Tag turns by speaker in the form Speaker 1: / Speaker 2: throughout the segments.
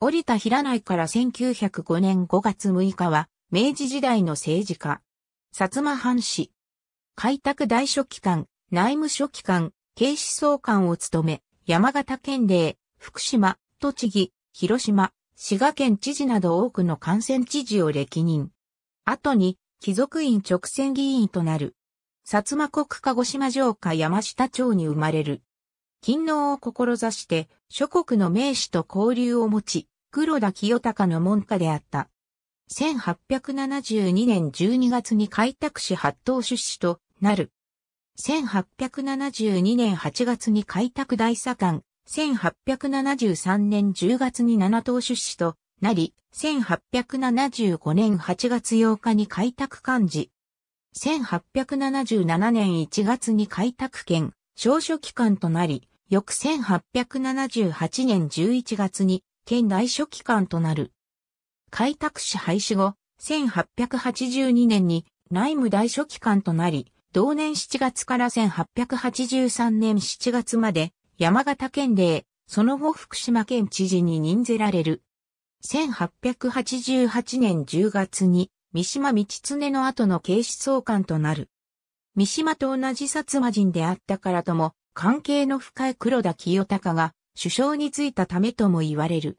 Speaker 1: 折田平内から1905年5月6日は、明治時代の政治家。薩摩藩士。開拓大書記官、内務書記官、警視総監を務め、山形県令、福島、栃木、広島、滋賀県知事など多くの幹線知事を歴任。後に、貴族院直選議員となる。薩摩国鹿児島城下山下町に生まれる。勤王を志して、諸国の名士と交流を持ち、黒田清隆の門下であった。1872年12月に開拓使八頭出資となる。1872年8月に開拓大佐官、1873年10月に七頭出資となり、1875年8月8日に開拓幹事。1877年1月に開拓権、少書機関となり、翌1878年11月に県内書記官となる。開拓市廃止後、1882年に内務大書記官となり、同年7月から1883年7月まで山形県令、その後福島県知事に任ぜられる。1888年10月に三島道常の後の警視総監となる。三島と同じ薩摩人であったからとも、関係の深い黒田清隆が首相に就いたためとも言われる。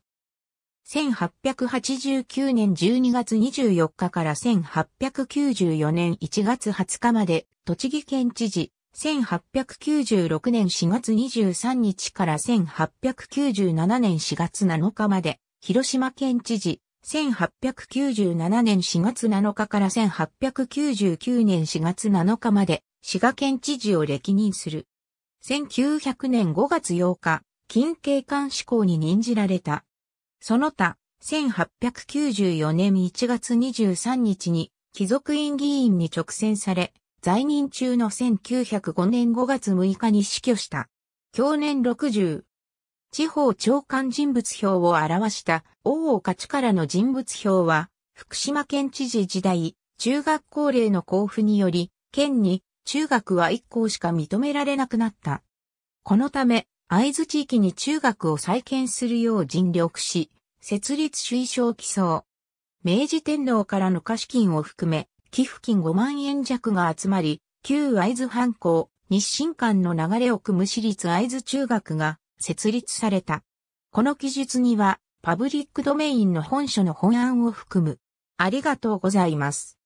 Speaker 1: 1889年12月24日から1894年1月20日まで栃木県知事、1896年4月23日から1897年4月7日まで広島県知事、1897年4月7日から1899年4月7日まで滋賀県知事を歴任する。1900年5月8日、近景官志向に任じられた。その他、1894年1月23日に貴族院議員に直選され、在任中の1905年5月6日に死去した。去年60。地方長官人物表を表した大岡らの人物表は、福島県知事時代、中学校令の交付により、県に中学は1校しか認められなくなった。このため、会津地域に中学を再建するよう尽力し、設立推奨起草。明治天皇からの貸金を含め、寄付金5万円弱が集まり、旧会津藩校、日清館の流れを組む私立会津中学が設立された。この記述には、パブリックドメインの本書の本案を含む。ありがとうございます。